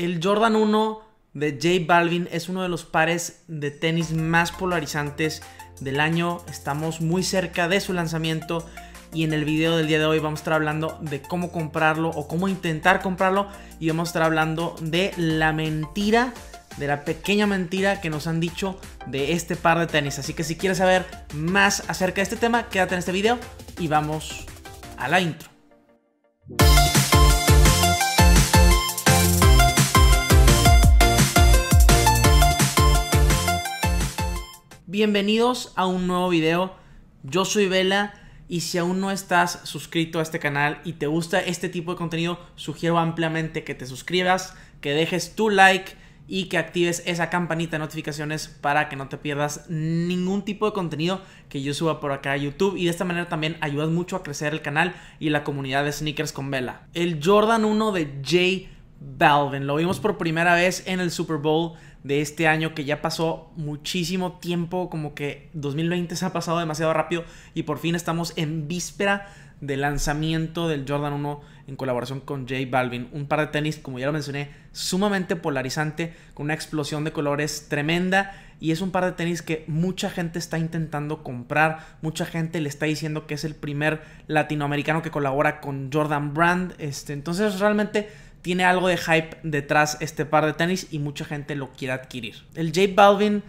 El Jordan 1 de J Balvin es uno de los pares de tenis más polarizantes del año. Estamos muy cerca de su lanzamiento y en el video del día de hoy vamos a estar hablando de cómo comprarlo o cómo intentar comprarlo y vamos a estar hablando de la mentira, de la pequeña mentira que nos han dicho de este par de tenis. Así que si quieres saber más acerca de este tema, quédate en este video y vamos a la intro. Bienvenidos a un nuevo video. Yo soy Vela y si aún no estás suscrito a este canal y te gusta este tipo de contenido, sugiero ampliamente que te suscribas, que dejes tu like y que actives esa campanita de notificaciones para que no te pierdas ningún tipo de contenido que yo suba por acá a YouTube y de esta manera también ayudas mucho a crecer el canal y la comunidad de sneakers con Vela. El Jordan 1 de Jay Balvin. Lo vimos por primera vez en el Super Bowl de este año que ya pasó muchísimo tiempo, como que 2020 se ha pasado demasiado rápido y por fin estamos en víspera del lanzamiento del Jordan 1 en colaboración con J Balvin. Un par de tenis, como ya lo mencioné, sumamente polarizante, con una explosión de colores tremenda y es un par de tenis que mucha gente está intentando comprar, mucha gente le está diciendo que es el primer latinoamericano que colabora con Jordan Brand, este, entonces realmente tiene algo de hype detrás este par de tenis y mucha gente lo quiere adquirir. El J Balvin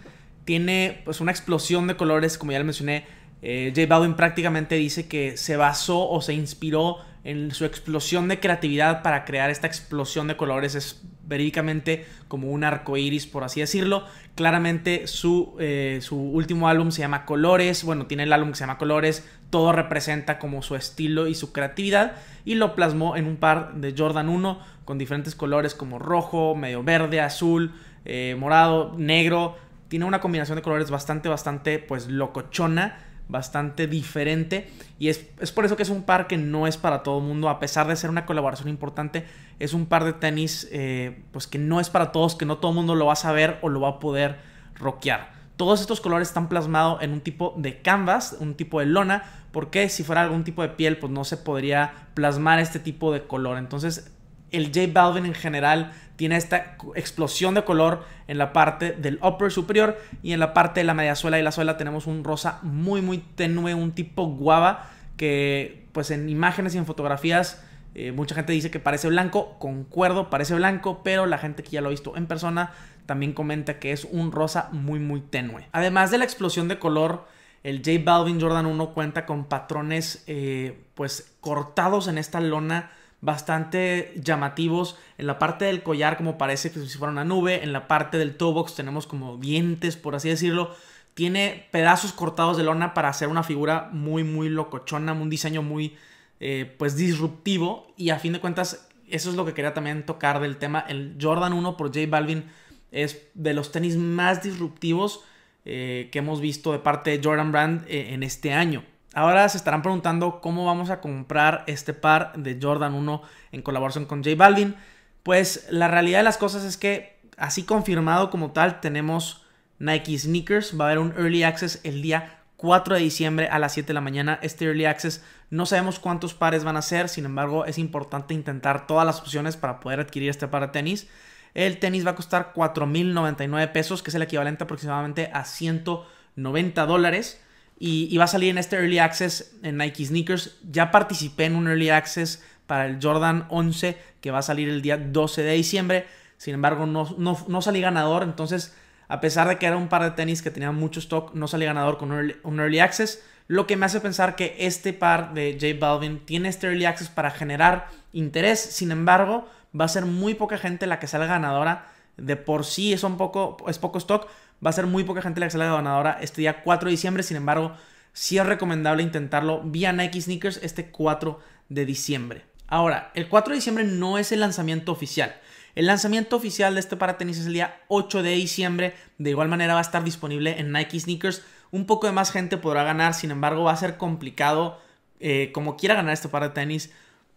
tiene pues una explosión de colores, como ya le mencioné. Eh, J Balvin prácticamente dice que se basó o se inspiró en su explosión de creatividad para crear esta explosión de colores. Es verídicamente como un arco iris, por así decirlo. Claramente su, eh, su último álbum se llama Colores, bueno, tiene el álbum que se llama Colores, todo representa como su estilo y su creatividad y lo plasmó en un par de Jordan 1 con diferentes colores como rojo, medio verde, azul, eh, morado, negro. Tiene una combinación de colores bastante, bastante pues locochona bastante diferente y es, por eso que es un par que no es para todo el mundo, a pesar de ser una colaboración importante, es un par de tenis eh, pues que no es para todos, que no todo el mundo lo va a saber o lo va a poder rockear. Todos estos colores están plasmados en un tipo de canvas, un tipo de lona, porque si fuera algún tipo de piel pues no se podría plasmar este tipo de color. Entonces el J Balvin en general tiene esta explosión de color en la parte del upper superior y en la parte de la media suela y la suela tenemos un rosa muy muy tenue, un tipo guava que pues en imágenes y en fotografías eh, mucha gente dice que parece blanco, concuerdo, parece blanco, pero la gente que ya lo ha visto en persona también comenta que es un rosa muy muy tenue. Además de la explosión de color, el J Balvin Jordan 1 cuenta con patrones eh, pues cortados en esta lona bastante llamativos. En la parte del collar como parece que si fuera una nube, en la parte del toe box tenemos como dientes, por así decirlo. Tiene pedazos cortados de lona para hacer una figura muy, muy locochona, un diseño muy, eh, pues, disruptivo. Y a fin de cuentas, eso es lo que quería también tocar del tema. El Jordan 1 por J Balvin es de los tenis más disruptivos eh, que hemos visto de parte de Jordan Brand eh, en este año. Ahora se estarán preguntando cómo vamos a comprar este par de Jordan 1 en colaboración con J Balvin. Pues la realidad de las cosas es que así confirmado como tal tenemos Nike Sneakers. Va a haber un Early Access el día 4 de diciembre a las 7 de la mañana. Este Early Access no sabemos cuántos pares van a ser. Sin embargo es importante intentar todas las opciones para poder adquirir este par de tenis. El tenis va a costar 4.099 pesos, que es el equivalente aproximadamente a 190 dólares y, va a salir en este Early Access en Nike Sneakers. Ya participé en un Early Access para el Jordan 11 que va a salir el día 12 de diciembre. Sin embargo, no, no, salí ganador, entonces a pesar de que era un par de tenis que tenía mucho stock, no salí ganador con un early, access. Lo que me hace pensar que este par de J Balvin tiene este early access para generar interés. Sin embargo, va a ser muy poca gente la que salga ganadora. De por sí es un poco, es poco stock. Va a ser muy poca gente la que sale ganadora este día 4 de diciembre. Sin embargo, sí es recomendable intentarlo vía Nike Sneakers este 4 de diciembre. Ahora, el 4 de diciembre no es el lanzamiento oficial. El lanzamiento oficial de este para tenis es el día 8 de diciembre. De igual manera va a estar disponible en Nike Sneakers. Un poco de más gente podrá ganar, sin embargo va a ser complicado eh, como quiera ganar este para de tenis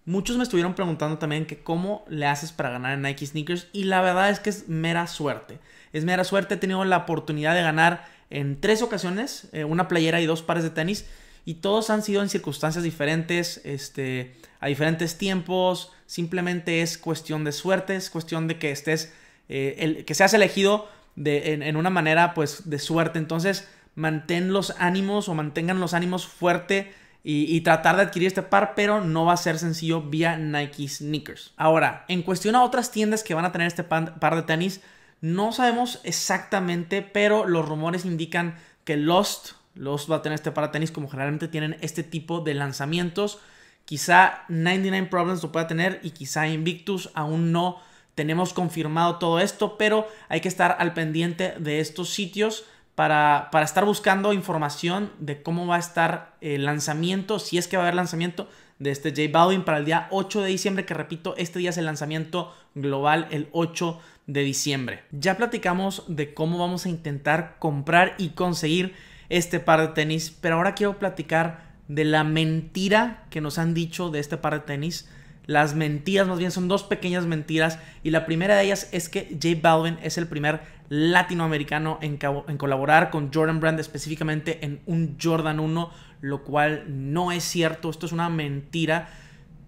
Muchos me estuvieron preguntando también que cómo le haces para ganar en Nike Sneakers y la verdad es que es mera suerte. Es mera suerte, he tenido la oportunidad de ganar en tres ocasiones, eh, una playera y dos pares de tenis y todos han sido en circunstancias diferentes, este, a diferentes tiempos, simplemente es cuestión de suerte, es cuestión de que estés, eh, el, que seas elegido en, en, una manera pues de suerte, entonces mantén los ánimos o mantengan los ánimos fuerte y, tratar de adquirir este par, pero no va a ser sencillo vía Nike Sneakers. Ahora, en cuestión a otras tiendas que van a tener este par de tenis, no sabemos exactamente, pero los rumores indican que Lost, Lost va a tener este par de tenis como generalmente tienen este tipo de lanzamientos. Quizá 99 Problems lo pueda tener y quizá Invictus aún no tenemos confirmado todo esto, pero hay que estar al pendiente de estos sitios para, para estar buscando información de cómo va a estar el lanzamiento, si es que va a haber lanzamiento de este J Balvin para el día 8 de diciembre, que repito, este día es el lanzamiento global, el 8 de diciembre. Ya platicamos de cómo vamos a intentar comprar y conseguir este par de tenis, pero ahora quiero platicar de la mentira que nos han dicho de este par de tenis las mentiras, más bien, son dos pequeñas mentiras. Y la primera de ellas es que J Balvin es el primer latinoamericano en, colaborar con Jordan Brand, específicamente en un Jordan 1, lo cual no es cierto. Esto es una mentira.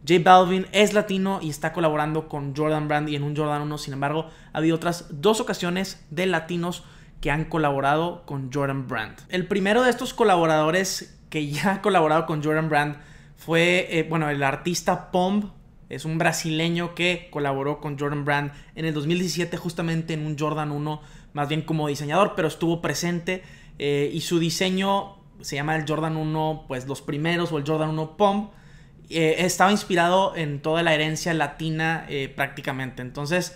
J Balvin es latino y está colaborando con Jordan Brand y en un Jordan 1. Sin embargo, ha habido otras dos ocasiones de latinos que han colaborado con Jordan Brand. El primero de estos colaboradores que ya ha colaborado con Jordan Brand fue, eh, bueno, el artista Pomp es un brasileño que colaboró con Jordan Brand en el 2017 justamente en un Jordan 1, más bien como diseñador, pero estuvo presente eh, y su diseño se llama el Jordan 1, pues los primeros o el Jordan 1 Pump. Eh, estaba inspirado en toda la herencia latina eh, prácticamente. Entonces,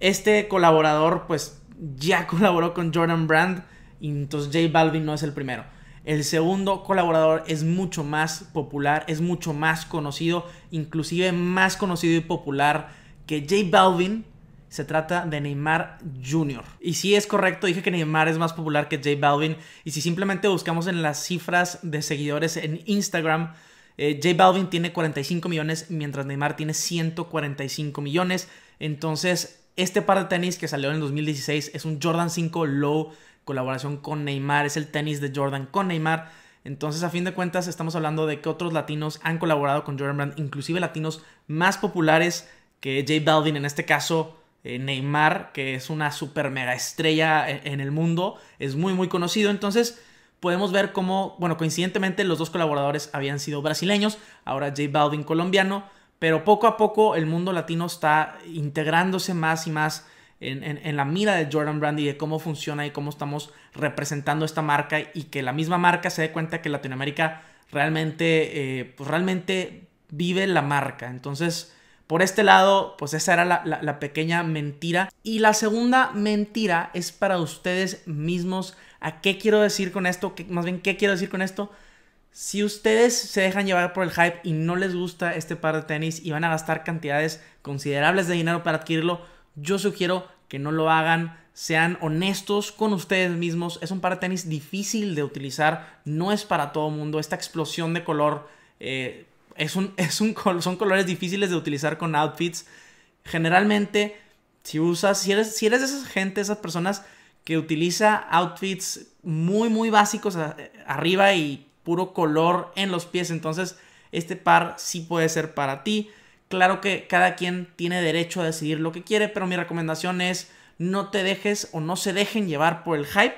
este colaborador pues ya colaboró con Jordan Brand y entonces J Balvin no es el primero. El segundo colaborador es mucho más popular, es mucho más conocido, inclusive más conocido y popular que J Balvin. Se trata de Neymar Jr. Y si sí, es correcto, dije que Neymar es más popular que J Balvin. Y si simplemente buscamos en las cifras de seguidores en Instagram, eh, J Balvin tiene 45 millones, mientras Neymar tiene 145 millones. Entonces, este par de tenis que salió en el 2016 es un Jordan 5 Low colaboración con Neymar, es el tenis de Jordan con Neymar. Entonces, a fin de cuentas, estamos hablando de que otros latinos han colaborado con Jordan Brand, inclusive latinos más populares que J Baldwin en este caso eh, Neymar, que es una super mega estrella e-, en, el mundo, es muy, muy conocido. Entonces, podemos ver cómo, bueno, coincidentemente los dos colaboradores habían sido brasileños, ahora Jay Baldwin colombiano, pero poco a poco el mundo latino está integrándose más y más en, la mira de Jordan Brand y de cómo funciona y cómo estamos representando esta marca y que la misma marca se dé cuenta que Latinoamérica realmente, eh, pues realmente vive la marca. Entonces, por este lado, pues esa era la, pequeña mentira. Y la segunda mentira es para ustedes mismos. ¿A qué quiero decir con esto? más bien, ¿qué quiero decir con esto? Si ustedes se dejan llevar por el hype y no les gusta este par de tenis y van a gastar cantidades considerables de dinero para adquirirlo, yo sugiero que no lo hagan, sean honestos con ustedes mismos. Es un par de tenis difícil de utilizar, no es para todo mundo. Esta explosión de color eh, es un, es un, son colores difíciles de utilizar con outfits. Generalmente, si usas, si eres, si eres de esa gente, esas personas que utiliza outfits muy, muy básicos arriba y puro color en los pies, entonces este par sí puede ser para ti. Claro que cada quien tiene derecho a decidir lo que quiere, pero mi recomendación es no te dejes o no se dejen llevar por el hype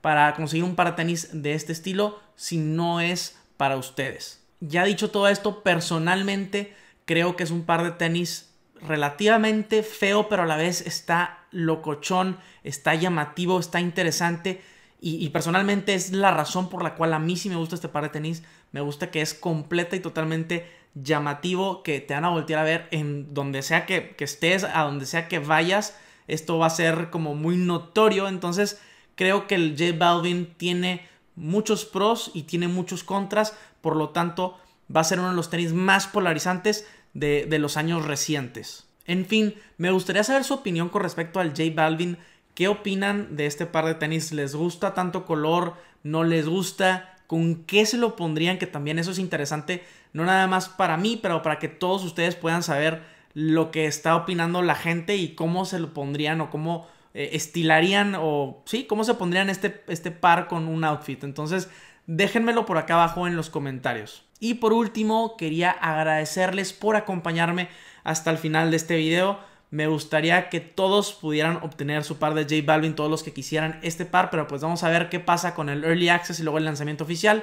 para conseguir un par de tenis de este estilo si no es para ustedes. Ya dicho todo esto, personalmente creo que es un par de tenis relativamente feo, pero a la vez está locochón, está llamativo, está interesante. Y, y, personalmente es la razón por la cual a mí sí me gusta este par de tenis. Me gusta que es completa y totalmente llamativo que te van a voltear a ver en donde sea que, estés, a donde sea que vayas. Esto va a ser como muy notorio. Entonces creo que el J Balvin tiene muchos pros y tiene muchos contras. Por lo tanto, va a ser uno de los tenis más polarizantes de, de los años recientes. En fin, me gustaría saber su opinión con respecto al J Balvin. ¿Qué opinan de este par de tenis? ¿Les gusta tanto color? ¿No les gusta? ¿Con qué se lo pondrían? Que también eso es interesante no nada más para mí, pero para que todos ustedes puedan saber lo que está opinando la gente y cómo se lo pondrían o cómo eh, estilarían o sí, cómo se pondrían este, este par con un outfit. Entonces, déjenmelo por acá abajo en los comentarios. Y por último, quería agradecerles por acompañarme hasta el final de este video. Me gustaría que todos pudieran obtener su par de J Balvin, todos los que quisieran este par, pero pues vamos a ver qué pasa con el Early Access y luego el lanzamiento oficial.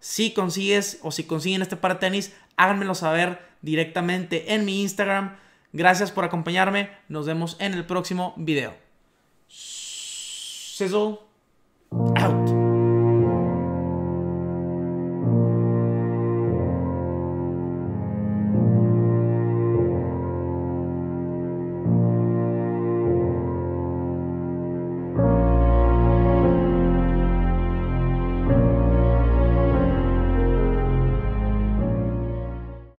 Si consigues o si consiguen este par de tenis, háganmelo saber directamente en mi Instagram. Gracias por acompañarme. Nos vemos en el próximo video. Sizzle